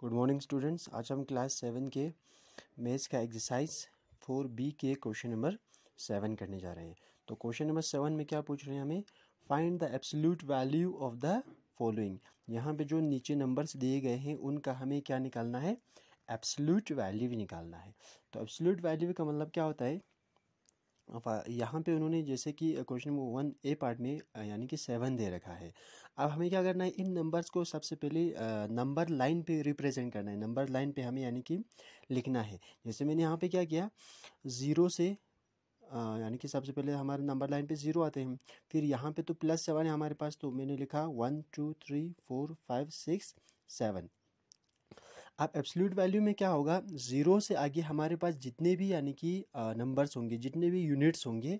good morning students आज हम class seven के मैथ्स का एक्सरसाइज फोर बी के क्वेश्चन नंबर सेवन करने जा रहे हैं तो क्वेश्चन नंबर सेवन में क्या पूछ रहे हैं हमें find the absolute value of the following यहाँ पे जो नीचे नंबर्स दिए गए हैं उनका हमें क्या निकालना है एब्सोल्यूट वैल्यू निकालना है तो एब्सोल्यूट वैल्यू का मतलब क्या होता है यहाँ पे उन्होंने जैसे कि question number one A part में यानी कि सेवन दे रखा है अब हमें क्या करना है इन नंबर्स को सबसे पहले नंबर लाइन पे रिप्रेजेंट करना है नंबर लाइन पे हमें यानी कि लिखना है जैसे मैंने यहाँ पे क्या किया ज़ीरो से यानी कि सबसे पहले हमारे नंबर लाइन पे ज़ीरो आते हैं फिर यहाँ पे तो प्लस सेवन है हमारे पास तो मैंने लिखा one two three four five six seven अब एब्सोल्यूट वैल्यू में क्या होगा ज़ीरो से आगे हमारे पास जितने भी यानी कि नंबर्स होंगे जितने भी यूनिट्स होंगे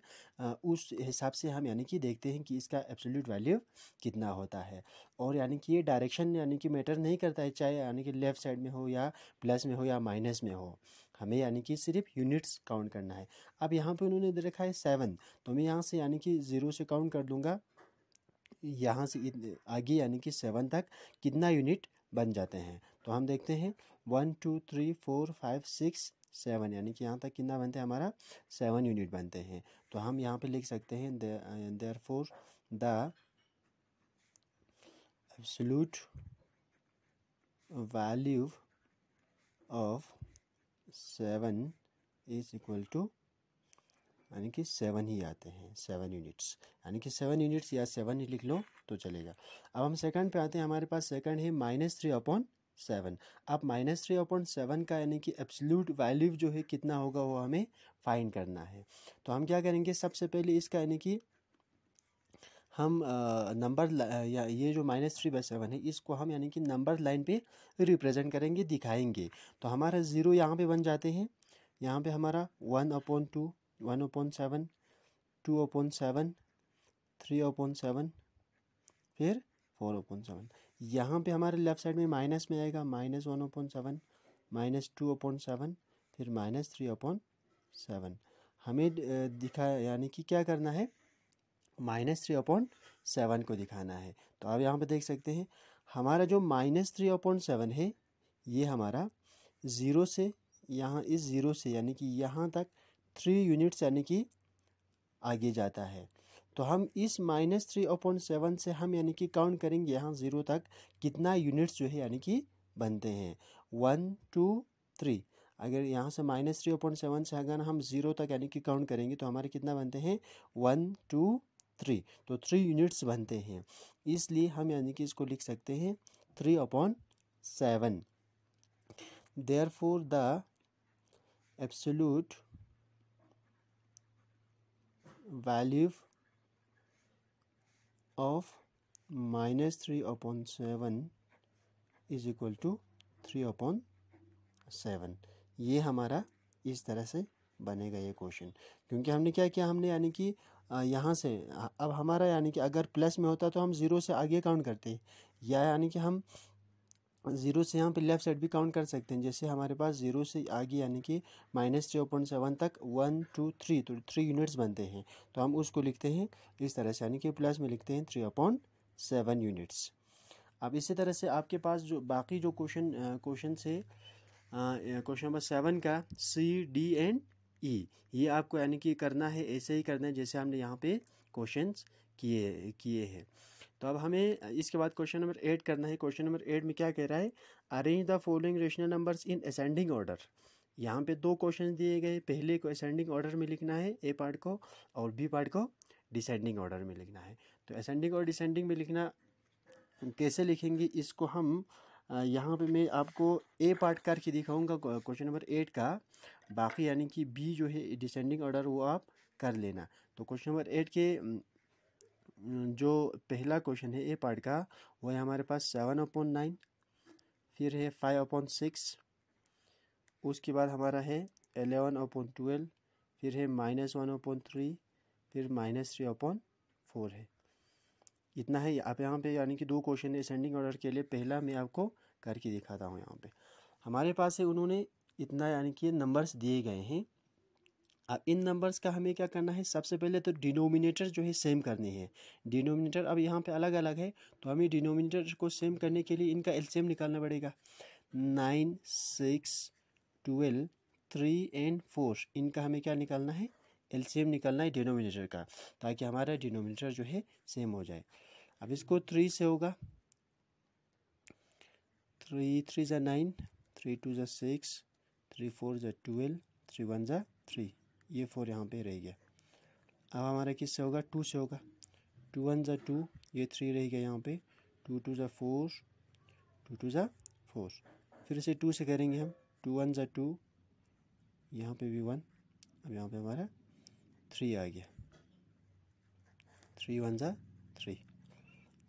उस हिसाब से हम यानी कि देखते हैं कि इसका एब्सोल्यूट वैल्यू कितना होता है और यानी कि ये डायरेक्शन यानी कि मैटर नहीं करता है चाहे यानी कि लेफ़्ट साइड में हो या प्लस में हो या माइनस में हो हमें यानी कि सिर्फ यूनिट्स काउंट करना है अब यहाँ पर उन्होंने देखा रखा है सेवन तो मैं यहाँ से यानी कि ज़ीरो से काउंट कर दूँगा यहाँ से आगे यानी कि सेवन तक कितना यूनिट बन जाते हैं तो हम देखते हैं one two three four five six seven यानी कि यहाँ तक कितना बनते हैं हमारा सेवन यूनिट बनते हैं तो हम यहाँ पे लिख सकते हैं therefore the value of seven is equal to यानी कि सेवन ही आते हैं सेवन यूनिट्स यानी कि सेवन यूनिट्स या सेवन ही लिख लो तो चलेगा अब हम सेकंड पे आते हैं हमारे पास सेकंड है माइनस थ्री अपॉन सेवन अब माइनस थ्री अपॉन सेवन का यानी कि एब्सोल्यूट वैल्यू जो है कितना होगा वो हमें फाइंड करना है तो हम क्या करेंगे सबसे पहले इसका यानी कि हम नंबर या ये जो माइनस थ्री बाई सेवन है इसको हम यानी कि नंबर लाइन पे रिप्रेजेंट करेंगे दिखाएंगे तो हमारा ज़ीरो यहाँ पे बन जाते हैं यहाँ पे हमारा one upon two one upon seven two upon seven three upon seven फिर फोर अपॉन सेवन यहाँ पे हमारे लेफ्ट साइड में माइनस में आएगा minus one upon seven minus two upon seven फिर माइनस थ्री अपॉन सेवन हमें दिखा यानी कि क्या करना है माइनस थ्री अपॉन सेवन को दिखाना है तो आप यहाँ पे देख सकते हैं हमारा जो माइनस थ्री अपॉन सेवन है ये हमारा ज़ीरो से यहाँ इस ज़ीरो से यानी कि यहाँ तक थ्री यूनिट्स यानी कि आगे जाता है तो हम इस माइनस थ्री अपॉइंट सेवन से हम यानी कि काउंट करेंगे यहाँ ज़ीरो तक कितना यूनिट्स जो है यानी कि बनते हैं वन टू थ्री अगर यहाँ से माइनस थ्री अपॉइंट सेवन से अगर हम ज़ीरो तक यानी कि काउंट करेंगे तो हमारे कितना बनते हैं वन टू थ्री तो थ्री यूनिट्स बनते हैं इसलिए हम यानी कि इसको लिख सकते हैं three upon seven therefore the absolute value of minus 3 upon 7 is equal to three upon seven ये हमारा इस तरह से बनेगा ये क्वेश्चन क्योंकि हमने क्या किया हमने यानी कि यहाँ से अब हमारा यानी कि अगर प्लस में होता तो हम ज़ीरो से आगे काउंट करते या यानी कि हम ज़ीरो से यहाँ पे लेफ्ट साइड भी काउंट कर सकते हैं जैसे हमारे पास ज़ीरो से आगे यानी कि माइनस थ्री पॉइंट सेवन तक वन टू थ्री तो थ्री यूनिट्स बनते हैं तो हम उसको लिखते हैं इस तरह से यानी कि प्लस में लिखते हैं थ्री अपॉइंट सेवन यूनिट्स अब इसी तरह से आपके पास जो बाकी जो क्वेश्चन क्वेश्चन से क्वेश्चन नंबर सेवन का सी डी एंड ई ये आपको यानी कि करना है ऐसे ही करना है जैसे हमने यहाँ पर क्वेश्चन किए किए हैं तो अब हमें इसके बाद क्वेश्चन नंबर एट करना है क्वेश्चन नंबर एट में क्या कह रहा है arrange the following rational numbers in ascending order यहाँ पे दो क्वेश्चन दिए गए पहले को असेंडिंग ऑर्डर में लिखना है ए पार्ट को और बी पार्ट को डिसेंडिंग ऑर्डर में लिखना है तो असेंडिंग और डिसेंडिंग में लिखना कैसे लिखेंगे इसको हम यहाँ पे मैं आपको ए पार्ट करके दिखाऊंगा क्वेश्चन नंबर एट का बाकी यानी कि बी जो है डिसेंडिंग ऑर्डर वो आप कर लेना तो क्वेश्चन नंबर एट के जो पहला क्वेश्चन है ए पार्ट का वो है हमारे पास सेवन अपॉन नाइन फिर है फाइव अपॉन सिक्स उसके बाद हमारा है एलेवन अपॉन ट्वेल्व फिर है माइनस वन अपॉन थ्री फिर माइनस थ्री अपॉन फोर है इतना है आप यहाँ पे यानी कि दो क्वेश्चन है असेंडिंग ऑर्डर के लिए पहला मैं आपको करके दिखाता हूँ यहाँ पे हमारे पास है उन्होंने इतना यानी कि नंबर्स दिए गए हैं अब इन नंबर्स का हमें क्या करना है सबसे पहले तो डिनोमिनेटर जो है सेम करनी है डिनोमिनेटर अब यहाँ पे अलग अलग है तो हमें डिनोमिनेटर को सेम करने के लिए इनका एलसीएम निकालना पड़ेगा nine six twelve three and four इनका हमें क्या निकालना है एलसीएम निकालना है डिनोमिनेटर का ताकि हमारा डिनोमिनेटर जो है सेम हो जाए अब इसको थ्री से होगा थ्री थ्री ज़ा नाइन थ्री टू ज़ा सिक्स थ्री फोर ज़ा ट्वेल्व थ्री वन ज़ा थ्री ये फोर यहाँ पे रह गया अब हमारा किससे होगा टू से होगा टू वन ज़ा टू ये थ्री रह गया यहाँ पे टू टू ज़ा फोर टू टू ज़ा फोर फिर इसे टू से करेंगे हम टू वन ज़ा टू यहाँ पे भी वन अब यहाँ पे हमारा थ्री आ गया थ्री वन ज़ा थ्री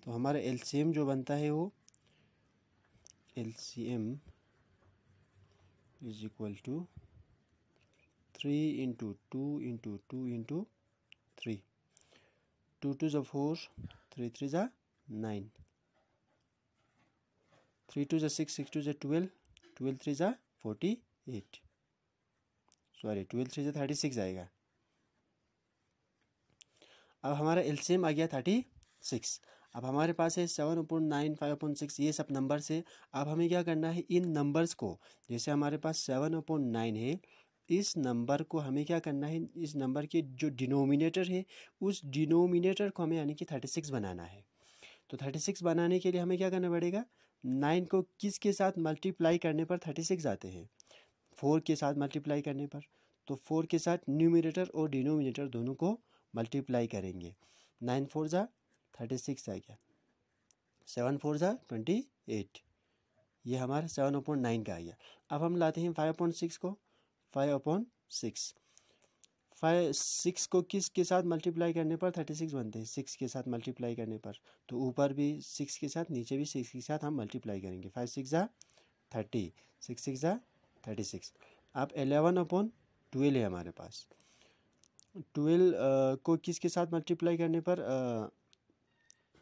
तो हमारा एम जो बनता है वो M is equal to three into two into two into three two two जो फोर थ्री थ्री ज़ा नाइन थ्री टू ज़ा सिक्स सिक्स टू ज़ा ट्वेल्व ट्वेल्व थ्री ज़ा forty eight sorry twelve three ज़ा थर्टी सिक्स आएगा अब हमारा LCM आ गया थर्टी सिक्स अब हमारे पास है seven upon nine five upon six ये सब नंबर्स है अब हमें क्या करना है इन नंबर्स को जैसे हमारे पास सेवन अपॉइंट नाइन है इस नंबर को हमें क्या करना है इस नंबर के जो डिनोमिनेटर है उस डिनोमिनेटर को हमें यानी कि थर्टी सिक्स बनाना है तो थर्टी सिक्स बनाने के लिए हमें क्या करना पड़ेगा नाइन को किस के साथ मल्टीप्लाई करने पर थर्टी सिक्स आते हैं फोर के साथ मल्टीप्लाई करने पर तो फोर के साथ न्यूमिनेटर और डिनोमिनेटर दोनों को मल्टीप्लाई करेंगे नाइन फोर ज़ा थर्टी सिक्स आ गया सेवन फोर ज़ा ट्वेंटी एट ये हमारा सेवन पॉइंट नाइन का आ गया अब हम लाते हैं फाइव पॉइंट सिक्स को five upon six five six को किस के साथ मल्टीप्लाई करने पर थर्टी सिक्स बनते हैं सिक्स के साथ मल्टीप्लाई करने पर तो ऊपर भी सिक्स के साथ नीचे भी सिक्स के साथ हम मल्टीप्लाई करेंगे फाइव सिक्स ज़ा थर्टी सिक्स सिक्स ज़ा थर्टी सिक्स आप एलेवन अपॉन ट्वेल्व है हमारे पास ट्वेल्व uh, को किस के साथ मल्टीप्लाई करने पर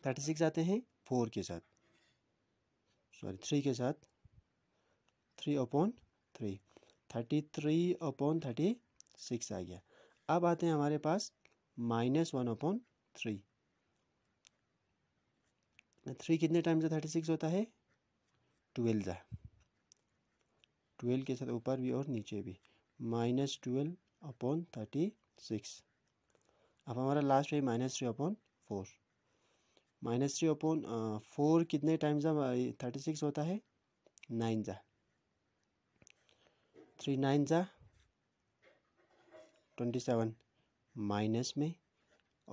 थर्टी सिक्स आते हैं फोर के साथ सॉरी थ्री के साथ three upon three thirty three upon thirty six आ गया अब आते हैं हमारे पास minus one upon three three कितने टाइम से थर्टी सिक्स होता है ट्वेल्व ज़ा ट्वेल्व के साथ ऊपर भी और नीचे भी minus twelve upon thirty six अब हमारा लास्ट है minus three upon four minus three upon four कितने टाइम ज़ा थर्टी सिक्स होता है नाइन ज़ा थ्री नाइन ज़ा ट्वेंटी सेवन माइनस में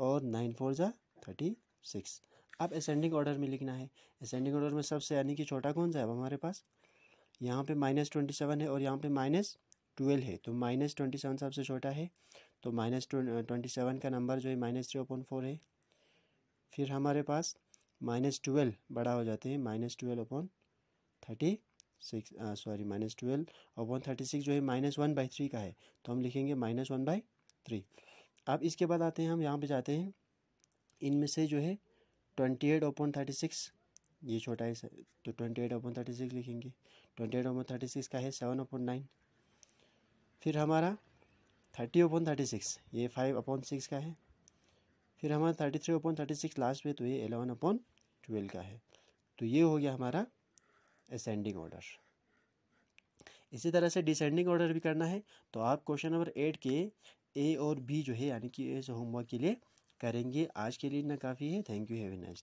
और नाइन फोर ज़ा थर्टी सिक्स अब असेंडिंग ऑर्डर में लिखना है असेंडिंग ऑर्डर में सबसे यानी कि छोटा कौन सा है अब हमारे पास यहाँ पे माइनस ट्वेंटी सेवन है और यहाँ पे माइनस ट्वेल्व है तो माइनस ट्वेंटी सेवन सबसे छोटा है तो माइनस ट्वेंटी सेवन का नंबर जो है माइनस थ्री अपॉन फोर है फिर हमारे पास माइनस ट्वेल्व बड़ा हो जाते हैं minus twelve upon thirty six sorry minus twelve और वन थर्टी सिक्स जो है माइनस वन बाई थ्री का है तो हम लिखेंगे माइनस वन बाई थ्री अब इसके बाद आते हैं हम यहाँ पे जाते हैं इनमें से जो है twenty eight upon thirty six ये छोटा है तो twenty eight upon thirty six लिखेंगे twenty eight upon thirty six का है सेवन ओपन नाइन फिर हमारा थर्टी ओपन थर्टी सिक्स ये फाइव अपॉन सिक्स का है फिर हमारा thirty three upon thirty six last में तो ये एलेवन अपॉन ट्वेल्व का है तो ये हो गया हमारा असेंडिंग ऑर्डर इसी तरह से डिसेंडिंग ऑर्डर भी करना है तो आप क्वेश्चन नंबर एट के ए और बी जो है यानी कि ए होमवर्क के लिए करेंगे आज के लिए इतना काफ़ी है थैंक यू हैवी नाइस